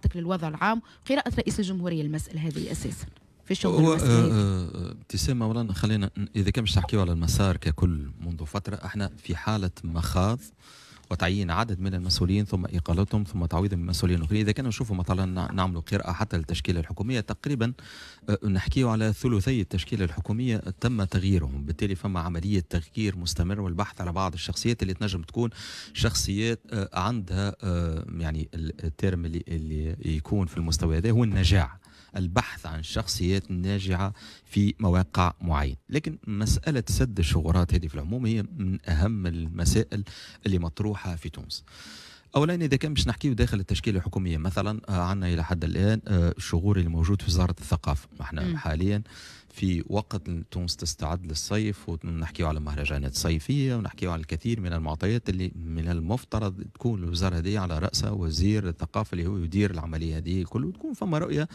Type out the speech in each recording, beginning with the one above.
قراءتك للوضع العام قراءة رئيس الجمهورية المسألة هذه أساسا في الشغل ابتسام آه، آه، مولانا خلينا إذا كان مش تحكيو على المسار ككل منذ فترة احنا في حالة مخاض وتعيين عدد من المسؤولين ثم اقالتهم ثم تعويضهم المسؤولين اخرين اذا كنا نشوفوا مثلا نعملوا قراءه حتى للتشكيله الحكوميه تقريبا آه، نحكيه على ثلثي التشكيله الحكوميه تم تغييرهم بالتالي فما عمليه تغيير مستمر والبحث على بعض الشخصيات اللي تنجم تكون شخصيات آه، عندها آه، يعني الترم اللي, اللي يكون في المستوى هذا هو النجاعه البحث عن شخصيات ناجعة في مواقع معينة لكن مسألة سد الشغرات هذه في العموم هي من أهم المسائل اللي مطروحة في تونس اولا اذا كان باش نحكيو داخل التشكيله الحكوميه مثلا آه، عندنا الى حد الان آه، الشغور الموجود في وزاره الثقافه احنا حاليا في وقت تونس تستعد للصيف ونحكيو على مهرجانات صيفيه ونحكيو على الكثير من المعطيات اللي من المفترض تكون الوزاره هذه على راسها وزير الثقافه اللي هو يدير العمليه هذه كله وتكون فما رؤيه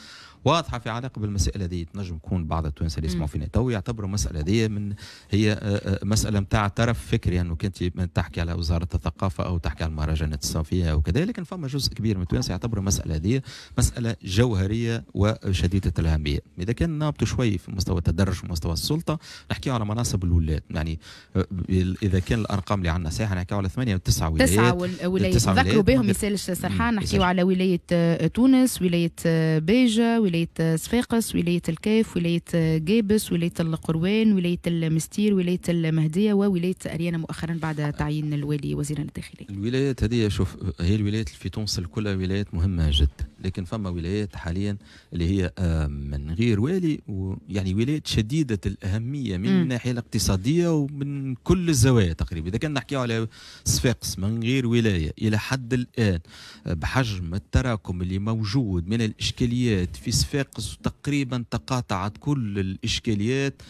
واضحه في علاقه بالمسائل هذه تنجم تكون بعض التونس اللي يسمعوا فينا تو يعتبروا المساله هذه من هي آه، مساله نتاع طرف فكري انه يعني كنت تحكي على وزاره الثقافه او تحكي على مهرجانات الصيف فيها وكذا لكن فما جزء كبير من التوانسه يعتبروا المساله هذه مساله جوهريه وشديده الاهميه اذا كان نابط شوي في مستوى التدرج ومستوى السلطه نحكيو على مناصب الولايات يعني آه، اذا كان الارقام اللي عندنا ساعه نحكيو على ثمانيه وتسعه ولايات تسعه ولايات ذكروا بهم مثال سرحان نحكيو على ولايه آه، تونس ولايه آه، بيجه ولايه صفاقس ولايه الكيف ولايه جابس ولايه القروان ولايه المستير ولايه المهديه وولايه اريانا مؤخرا بعد تعيين الوالي وزيرا الداخليه الولايات هذه شوف هي الولايات اللي في تونس كلها ولايات مهمه جدا لكن فما ولايات حاليا اللي هي آه، من غير والي ويعني ولايات شديده الاهميه من الناحيه الاقتصاديه ومن كل الزوايا تقريبا اذا كان نحكيو على صفاقس من غير ولايه الى حد الان آه، بحجم التراكم اللي موجود من الاشكاليات في صفاقس تقريبا تقاطعت كل الاشكاليات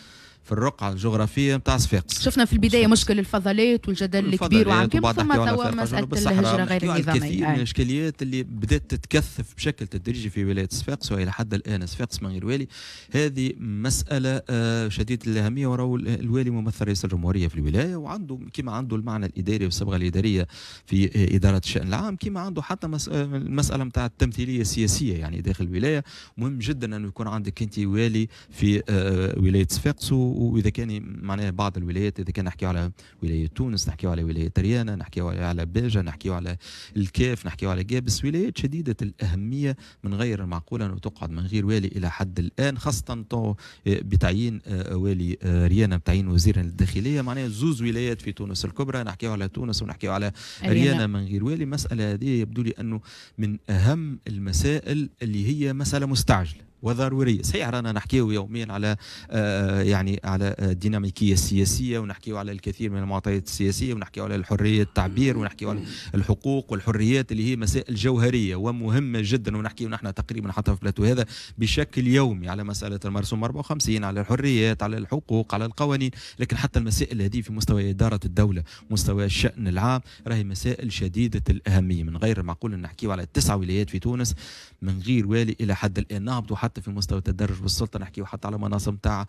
في الرقعة الجغرافية نتاع صفاقس شفنا في البداية مشكل الفضلات والجدل الكبير وعم كيف ثم توا مسألة الهجرة غير النظامية الكثير من الإشكاليات اللي بدأت تتكثف بشكل تدريجي في ولاية صفاقس وإلى حد الآن صفاقس من غير والي هذه مسألة آه، شديدة الأهمية وراه الوالي ممثل رئيس الجمهورية في الولاية وعنده كما عنده المعنى الإداري والصبغة الإدارية في آه، إدارة الشأن العام كما عنده حتى المسألة آه، نتاع التمثيلية السياسية يعني داخل الولاية مهم جدا أنه يكون عندك أنت والي في ولاية صفاقس واذا كان معناها بعض الولايات اذا كان نحكيو على ولايه تونس نحكيو على ولايه ريانا نحكيو على باجه نحكيو على الكاف نحكيو على جابس ولايات شديده الاهميه من غير المعقول ان تقعد من غير والي الى حد الان خاصه آه، بتعيين آه، والي آه، ريانا بتعيين وزير الداخليه معناها زوز ولايات في تونس الكبرى نحكيو على تونس ونحكيو على ريانا من غير والي المساله هذه يبدو لي انه من اهم المسائل اللي هي مساله مستعجله وضروريه صحيح رانا نحكيو يوميا على آه، آه، يعني على آه، الديناميكيه السياسيه ونحكيو على الكثير من المعطيات السياسيه ونحكيو على الحريه التعبير ونحكيو على الحقوق والحريات اللي هي مسائل جوهريه ومهمه جدا ونحكيو نحن تقريبا حتى في بلاتو هذا بشكل يومي على مساله المرسوم 54 على الحريات على الحقوق على القوانين لكن حتى المسائل هذه في مستوى اداره الدوله مستوى الشان العام راهي مسائل شديده الاهميه من غير معقول نحكيو على تسع ولايات في تونس من غير والي الى حد الان نهبطوا حتى في مستوى التدرج بالسلطه نحكيو حتى على مناصب نتاع آه،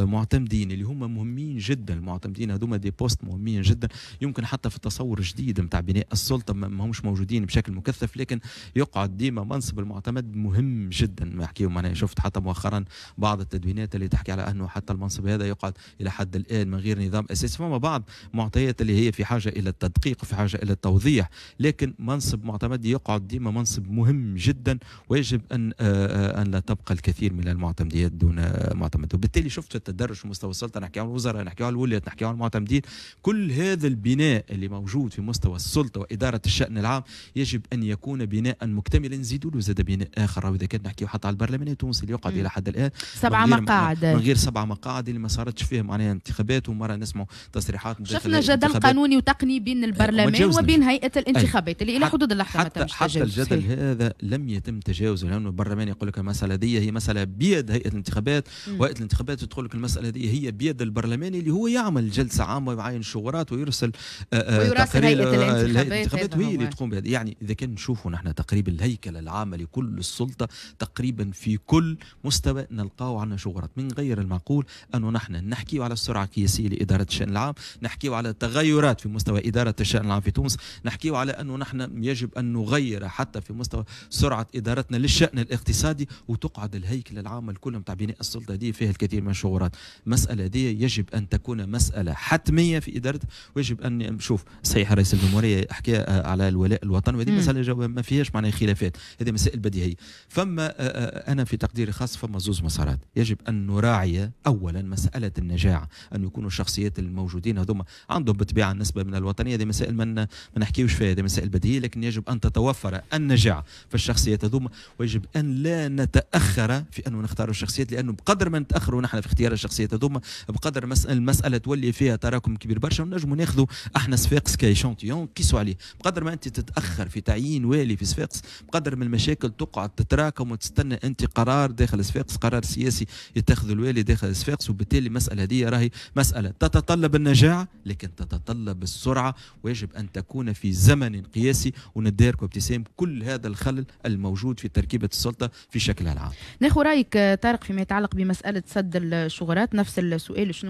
آه، معتمدين اللي هما مهمين جدا المعتمدين هذوما دي بوست مهمين جدا يمكن حتى في التصور الجديد نتاع بناء السلطه ما همش موجودين بشكل مكثف لكن يقعد ديما منصب المعتمد مهم جدا نحكيو معناها شفت حتى مؤخرا بعض التدوينات اللي تحكي على انه حتى المنصب هذا يقعد الى حد الان من غير نظام اساسي فما بعض معطيات اللي هي في حاجه الى التدقيق في حاجه الى التوضيح لكن منصب معتمد يقعد ديما منصب مهم جدا ويجب ان آه، ان تبقى الكثير من المعتمديات دون معتمد وبالتالي شفت التدرج مستوى السلطه نحكي عن الوزراء نحكي عن الولايات نحكي عن المعتمدين كل هذا البناء اللي موجود في مستوى السلطه واداره الشان العام يجب ان يكون بناء مكتملا نزيد له زاد بناء اخر واذا كان نحكي حتى على البرلمان التونسي اللي يقعد الى حد الان سبعه مقاعد من غير سبعه مقاعد اللي ما صارتش فيه معناها انتخابات ومره نسمع تصريحات شفنا جدل قانوني وتقني بين البرلمان وبين هيئه الانتخابات اللي الى حدود اللحظه حتى, حتى الجدل هذا لم يتم تجاوزه لانه البرلمان يقول لك مثلا المساله هذه هي مساله بيد هيئه الانتخابات وهيئه الانتخابات تقول لك المساله هذه هي بيد البرلماني اللي هو يعمل جلسه عامه ويعين شورات ويرسل آه، آه، تقرير هيئه آه، الانتخابات وهي اللي تقوم بهذا يعني اذا كان نشوفوا نحن تقريبا الهيكله العامه لكل السلطه تقريبا في كل مستوى نلقاو عندنا شغرات من غير المعقول انه نحن نحكيو على السرعه القياسيه لاداره الشان العام نحكيو على تغيرات في مستوى اداره الشان العام في تونس نحكيو على انه نحن يجب ان نغير حتى في مستوى سرعه ادارتنا للشان الاقتصادي وتقعد الهيكل العام الكل نتاع بناء السلطه هذه فيها الكثير من الشعورات المساله هذه يجب ان تكون مساله حتميه في ادارتها ويجب ان نشوف صحيح رئيس الجمهوريه احكي آه، على الولاء الوطني ودي مساله ما فيهاش معناها خلافات هذه مسائل بديهيه فما آه، آه، انا في تقديري خاص فما زوز مسارات يجب ان نراعي اولا مساله النجاعه ان يكونوا الشخصيات الموجودين هذوما عندهم بالطبيعه نسبه من الوطنيه هذه مسائل من ما نحكيوش فيها هذه مسائل بديهيه لكن يجب ان تتوفر النجاعه في الشخصيات هذوما ويجب ان لا نت تاخر في انه نختار الشخصيات لانه بقدر ما نتاخروا نحن في اختيار الشخصيات هذوما بقدر المساله تولي فيها تراكم كبير برشا ونجموا ناخذوا احنا صفاقس كايشونتيون كيسوا عليه بقدر ما انت تتاخر في تعيين والي في صفاقس بقدر من المشاكل تقعد تتراكم وتستنى انت قرار داخل صفاقس قرار سياسي يتخذ الوالي داخل صفاقس وبالتالي المساله هذه راهي مساله تتطلب النجاعه لكن تتطلب السرعه ويجب ان تكون في زمن قياسي وندارك ابتسام كل هذا الخلل الموجود في تركيبه السلطه في شكلها العام ناخذ رايك طارق فيما يتعلق بمساله سد الشغرات نفس السؤال شنو